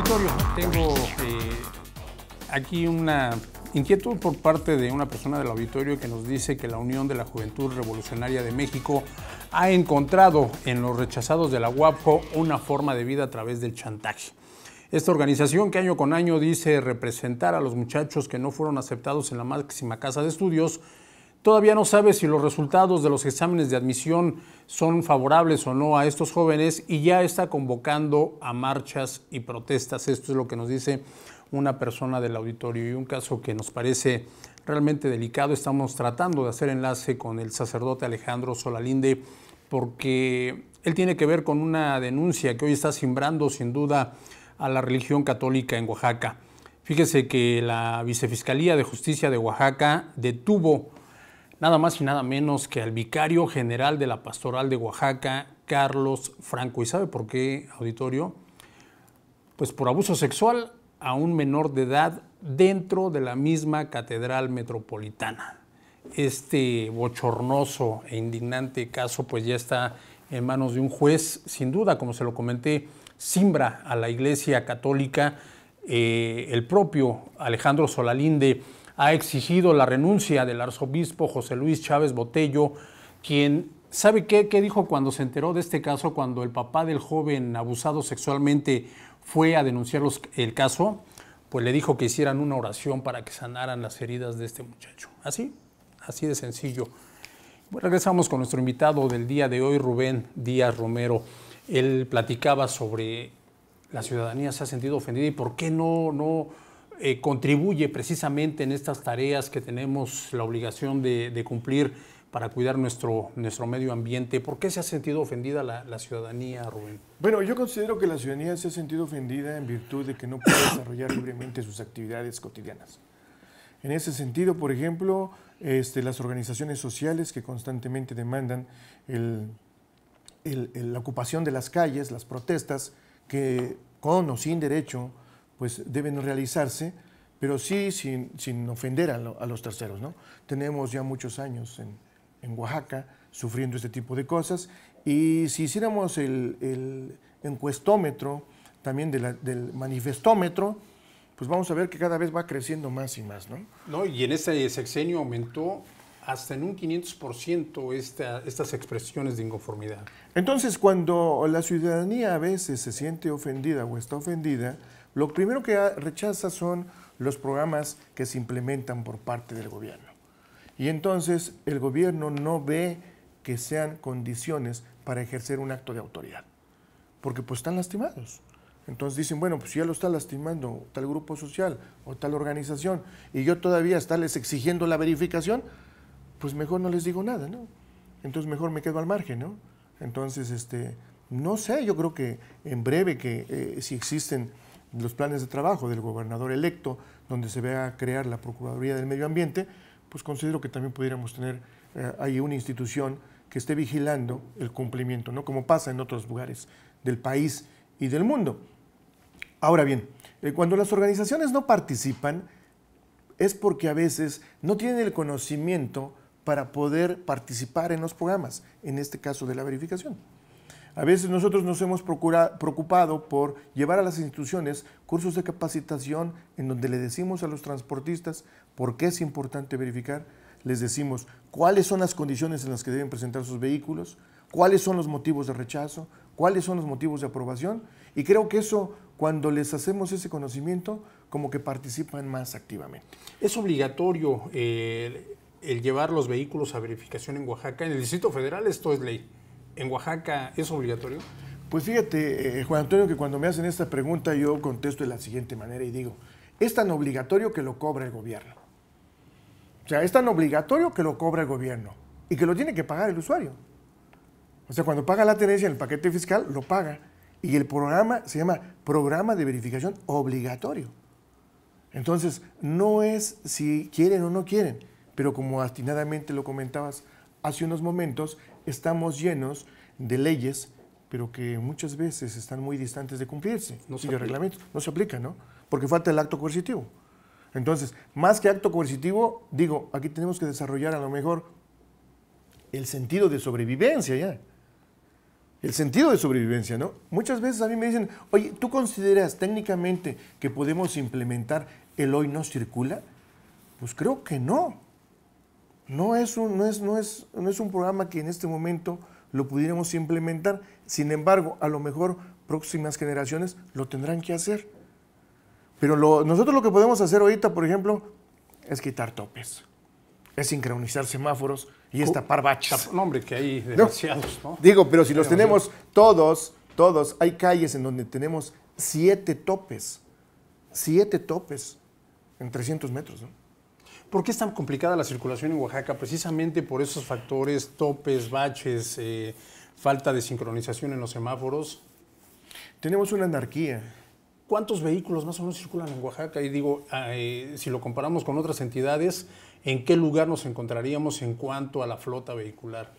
auditorio. Tengo eh, aquí una inquietud por parte de una persona del auditorio que nos dice que la Unión de la Juventud Revolucionaria de México ha encontrado en los rechazados de la UAPO una forma de vida a través del chantaje. Esta organización que año con año dice representar a los muchachos que no fueron aceptados en la máxima casa de estudios Todavía no sabe si los resultados de los exámenes de admisión son favorables o no a estos jóvenes y ya está convocando a marchas y protestas. Esto es lo que nos dice una persona del auditorio y un caso que nos parece realmente delicado. Estamos tratando de hacer enlace con el sacerdote Alejandro Solalinde porque él tiene que ver con una denuncia que hoy está simbrando sin duda a la religión católica en Oaxaca. Fíjese que la Vicefiscalía de Justicia de Oaxaca detuvo nada más y nada menos que al vicario general de la pastoral de Oaxaca, Carlos Franco. ¿Y sabe por qué, auditorio? Pues por abuso sexual a un menor de edad dentro de la misma catedral metropolitana. Este bochornoso e indignante caso pues ya está en manos de un juez, sin duda, como se lo comenté, simbra a la Iglesia Católica eh, el propio Alejandro Solalinde ha exigido la renuncia del arzobispo José Luis Chávez Botello, quien, ¿sabe qué? ¿Qué dijo cuando se enteró de este caso, cuando el papá del joven abusado sexualmente fue a denunciar el caso? Pues le dijo que hicieran una oración para que sanaran las heridas de este muchacho. Así, así de sencillo. regresamos con nuestro invitado del día de hoy, Rubén Díaz Romero. Él platicaba sobre la ciudadanía se ha sentido ofendida y por qué no, no, eh, contribuye precisamente en estas tareas que tenemos la obligación de, cumplir para cuidar nuestro, nuestro medio ambiente. ¿Por qué se ha sentido ofendida la, ciudadanía, Rubén? Bueno, yo considero que la ciudadanía se ha sentido ofendida en virtud de que no puede desarrollar libremente sus actividades cotidianas. En ese sentido, por ejemplo, este, las organizaciones sociales que constantemente demandan la ocupación de las calles, las protestas, que con o sin derecho pues deben realizarse, pero sí sin, ofender a, los terceros. ¿no? Tenemos ya muchos años en, Oaxaca sufriendo este tipo de cosas y si hiciéramos el, el encuestómetro, también del manifestómetro, pues vamos a ver que cada vez va creciendo más y más, ¿no? y en ese sexenio aumentó hasta en un 500% estas expresiones de inconformidad. Entonces, cuando la ciudadanía a veces se siente ofendida o está ofendida, lo primero que rechaza son los programas que se implementan por parte del gobierno. Y entonces el gobierno no ve que sean condiciones para ejercer un acto de autoridad, porque pues están lastimados. Entonces dicen, bueno, pues ya lo está lastimando tal grupo social o tal organización, y yo todavía estarles exigiendo la verificación, pues mejor no les digo nada, ¿no? Entonces mejor me quedo al margen, ¿no? Entonces, este, no sé, yo creo que en breve que eh, si existen los planes de trabajo del gobernador electo, donde se vea a crear la Procuraduría del Medio Ambiente, pues considero que también pudiéramos tener eh, ahí una institución que esté vigilando el cumplimiento, ¿no? como pasa en otros lugares del país y del mundo. Ahora bien, eh, cuando las organizaciones no participan, es porque a veces no tienen el conocimiento para poder participar en los programas, en este caso de la verificación. A veces nosotros nos hemos preocupado por llevar a las instituciones cursos de capacitación en donde le decimos a los transportistas por qué es importante verificar, les decimos cuáles son las condiciones en las que deben presentar sus vehículos, cuáles son los motivos de rechazo, cuáles son los motivos de aprobación y creo que eso cuando les hacemos ese conocimiento como que participan más activamente. Es obligatorio eh, el llevar los vehículos a verificación en Oaxaca, en el Distrito Federal esto es ley en Oaxaca es obligatorio? Pues fíjate, eh, Juan Antonio, que cuando me hacen esta pregunta yo contesto de la siguiente manera y digo, es tan obligatorio que lo cobra el gobierno. O sea, es tan obligatorio que lo cobra el gobierno y que lo tiene que pagar el usuario. O sea, cuando paga la tenencia en el paquete fiscal, lo paga. Y el programa se llama Programa de Verificación Obligatorio. Entonces, no es si quieren o no quieren, pero como atinadamente lo comentabas hace unos momentos, estamos llenos de leyes, pero que muchas veces están muy distantes de cumplirse, no se reglamento no se aplica, ¿no? Porque falta el acto coercitivo. Entonces, más que acto coercitivo, digo, aquí tenemos que desarrollar a lo mejor el sentido de sobrevivencia ya. El sentido de sobrevivencia, ¿no? Muchas veces a mí me dicen, oye, ¿tú consideras técnicamente que podemos implementar el hoy no circula? Pues creo que no. No es, un, no, es, no, es, es un programa que en este momento lo pudiéramos implementar. Sin embargo, a lo mejor próximas generaciones lo tendrán que hacer. Pero nosotros lo que podemos hacer ahorita, por ejemplo, es quitar topes, es sincronizar semáforos y es tapar baches. No, hombre, que hay demasiados, Digo, pero si los tenemos todos, todos, hay calles en donde tenemos siete topes, siete topes en 300 metros, ¿no? ¿Por qué es tan complicada la circulación en Oaxaca? Precisamente por esos factores, topes, baches, eh, falta de sincronización en los semáforos. Tenemos una anarquía. ¿Cuántos vehículos más o menos circulan en Oaxaca? Y digo, ah, eh, si lo comparamos con otras entidades, ¿en qué lugar nos encontraríamos en cuanto a la flota vehicular?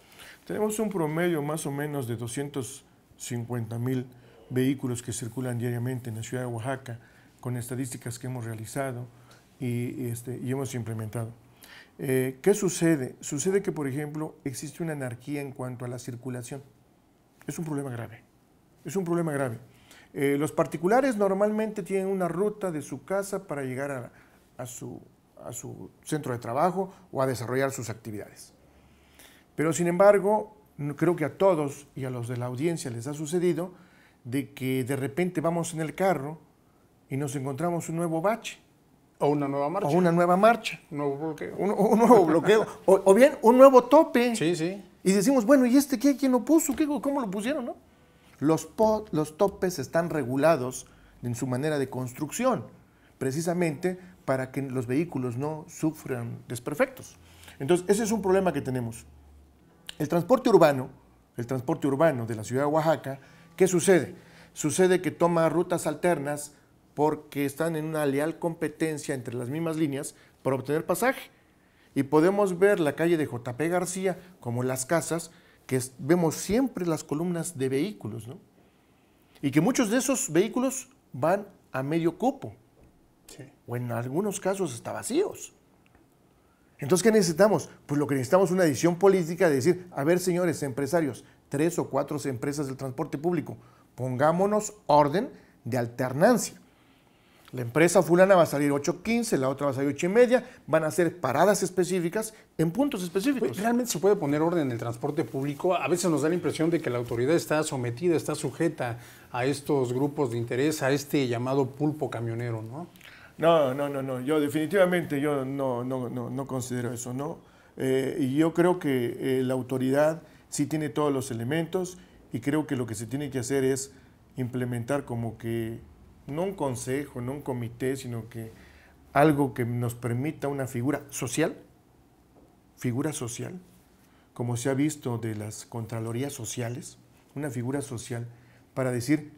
Tenemos un promedio más o menos de 250 mil vehículos que circulan diariamente en la ciudad de Oaxaca, con estadísticas que hemos realizado y, este, y hemos implementado. Eh, ¿Qué sucede? Sucede que, por ejemplo, existe una anarquía en cuanto a la circulación. Es un problema grave. Es un problema grave. Eh, los particulares normalmente tienen una ruta de su casa para llegar a, su, a su centro de trabajo o a desarrollar sus actividades. Pero, sin embargo, creo que a todos y a los de la audiencia les ha sucedido de que de repente vamos en el carro y nos encontramos un nuevo bache o una nueva marcha. O una nueva marcha. Un nuevo bloqueo. o, bien, un nuevo tope. Sí, sí. Y decimos, bueno, ¿y este qué? ¿Quién lo puso? ¿Cómo lo pusieron? Los, los topes están regulados en su manera de construcción, precisamente para que los vehículos no sufran desperfectos. Entonces, ese es un problema que tenemos. El transporte urbano, el transporte urbano de la ciudad de Oaxaca, ¿qué sucede? Sucede que toma rutas alternas porque están en una leal competencia entre las mismas líneas para obtener pasaje. Y podemos ver la calle de JP García, como las casas, que vemos siempre las columnas de vehículos, ¿no? Y que muchos de esos vehículos van a medio cupo. O en algunos casos hasta vacíos. Entonces, ¿qué necesitamos? Pues lo que necesitamos es una decisión política de decir, a ver, señores empresarios, tres o cuatro empresas del transporte público, pongámonos orden de alternancia. La empresa fulana va a salir 8.15, la otra va a salir 8 y media, van a hacer paradas específicas en puntos específicos. Realmente se puede poner orden en el transporte público. A veces nos da la impresión de que la autoridad está sometida, está sujeta a estos grupos de interés, a este llamado pulpo camionero, ¿no? No, no, no, no. Yo definitivamente yo no, no, no, considero eso, ¿no? Eh, y yo creo que eh, la autoridad sí tiene todos los elementos y creo que lo que se tiene que hacer es implementar como que no un consejo, no un comité, sino que algo que nos permita una figura social, figura social, como se ha visto de las Contralorías sociales, una figura social para decir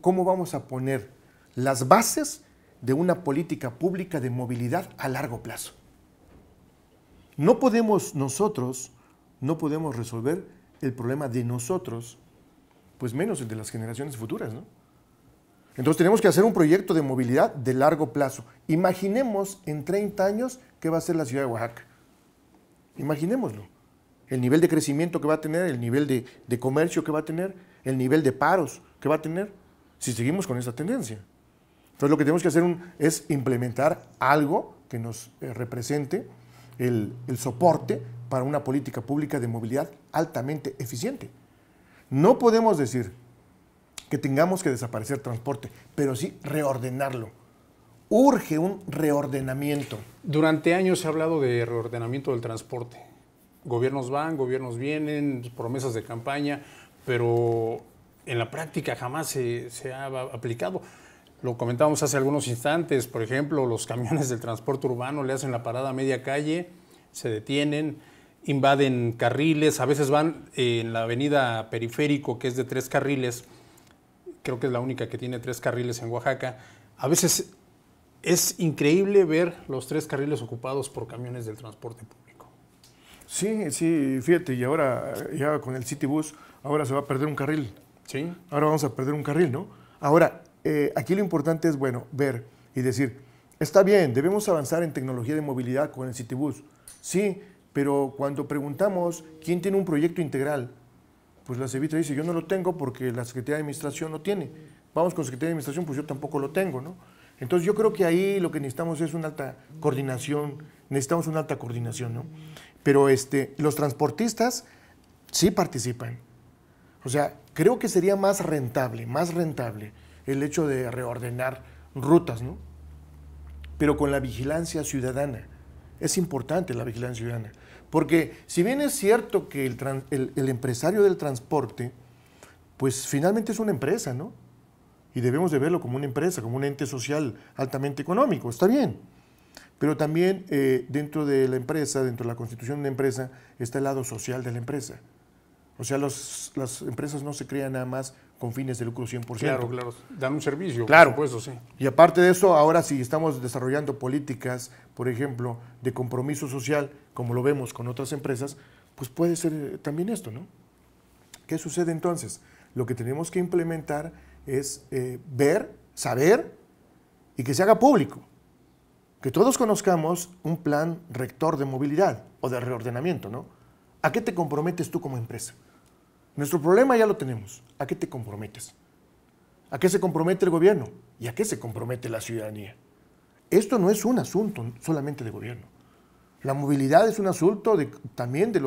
cómo vamos a poner las bases de una política pública de movilidad a largo plazo. No podemos nosotros, no podemos resolver el problema de nosotros, pues menos el de las generaciones futuras, ¿no? Entonces tenemos que hacer un proyecto de movilidad de largo plazo. Imaginemos en 30 años qué va a ser la ciudad de Oaxaca. Imaginémoslo. El nivel de crecimiento que va a tener, el nivel de, comercio que va a tener, el nivel de paros que va a tener, si seguimos con esa tendencia. Entonces lo que tenemos que hacer es implementar algo que nos eh, represente el, el soporte para una política pública de movilidad altamente eficiente. No podemos decir que tengamos que desaparecer transporte, pero sí reordenarlo. Urge un reordenamiento. Durante años se ha hablado de reordenamiento del transporte. Gobiernos van, gobiernos vienen, promesas de campaña, pero en la práctica jamás se, ha aplicado. Lo comentábamos hace algunos instantes, por ejemplo, los camiones del transporte urbano le hacen la parada a media calle, se detienen, invaden carriles, a veces van en la avenida periférico, que es de tres carriles, creo que es la única que tiene tres carriles en Oaxaca, a veces es increíble ver los tres carriles ocupados por camiones del transporte público. Sí, sí, fíjate, y ahora ya con el City ahora se va a perder un carril. Sí. Ahora vamos a perder un carril, ¿no? Ahora, eh, aquí lo importante es, bueno, ver y decir, está bien, debemos avanzar en tecnología de movilidad con el Citibus, sí, pero cuando preguntamos quién tiene un proyecto integral, pues la sevita dice, yo no lo tengo porque la Secretaría de Administración no tiene. Vamos con Secretaría de Administración, pues yo tampoco lo tengo, ¿no? Entonces yo creo que ahí lo que necesitamos es una alta coordinación, necesitamos una alta coordinación, ¿no? Pero este, los transportistas sí participan. O sea, creo que sería más rentable, más rentable el hecho de reordenar rutas, ¿no? Pero con la vigilancia ciudadana. Es importante la vigilancia ciudadana. Porque si bien es cierto que el, empresario del transporte, pues finalmente es una empresa, ¿no? Y debemos de verlo como una empresa, como un ente social altamente económico, está bien. Pero también eh, dentro de la empresa, dentro de la constitución de empresa, está el lado social de la empresa. O sea, las empresas no se crean nada más con fines de lucro 100%. Claro, claro. Dan un servicio. Claro. Por sí. Y aparte de eso, ahora sí estamos desarrollando políticas, por ejemplo, de compromiso social, como lo vemos con otras empresas, pues puede ser eh, también esto, ¿no? ¿Qué sucede entonces? Lo que tenemos que implementar es eh, ver, saber y que se haga público. Que todos conozcamos un plan rector de movilidad o de reordenamiento, ¿no? ¿A qué te comprometes tú como empresa? Nuestro problema ya lo tenemos. ¿A qué te comprometes? ¿A qué se compromete el gobierno? ¿Y a qué se compromete la ciudadanía? Esto no es un asunto solamente de gobierno. La movilidad es un asunto también de,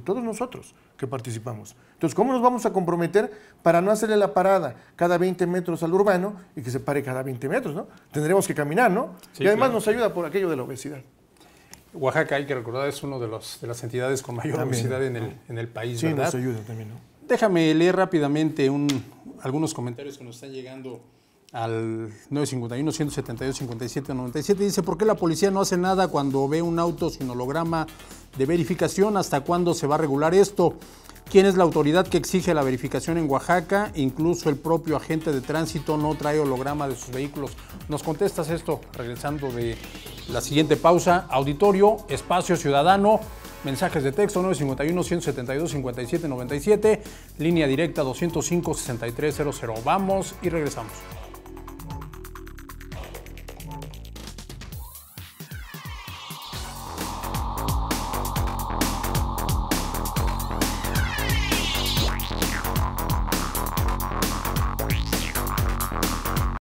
todos nosotros que participamos. Entonces, ¿cómo nos vamos a comprometer para no hacerle la parada cada 20 metros al urbano y que se pare cada 20 metros? ¿no? Tendremos que caminar, ¿no? y además nos ayuda por aquello de la obesidad. Oaxaca, hay que recordar, es una de, los, de las entidades con mayor también, en el, en el país, sí, ¿verdad? ayuda también, Déjame leer rápidamente un, algunos comentarios que nos están llegando al 951 172 57 97 dice, ¿por qué la policía no hace nada cuando ve un auto sin holograma de verificación? ¿Hasta cuándo se va a regular esto? quién es la autoridad que exige la verificación en Oaxaca, incluso el propio agente de tránsito no trae holograma de sus vehículos. Nos contestas esto regresando de la siguiente pausa. Auditorio, espacio ciudadano, mensajes de texto 951-172-5797, línea directa 205-6300. Vamos y regresamos.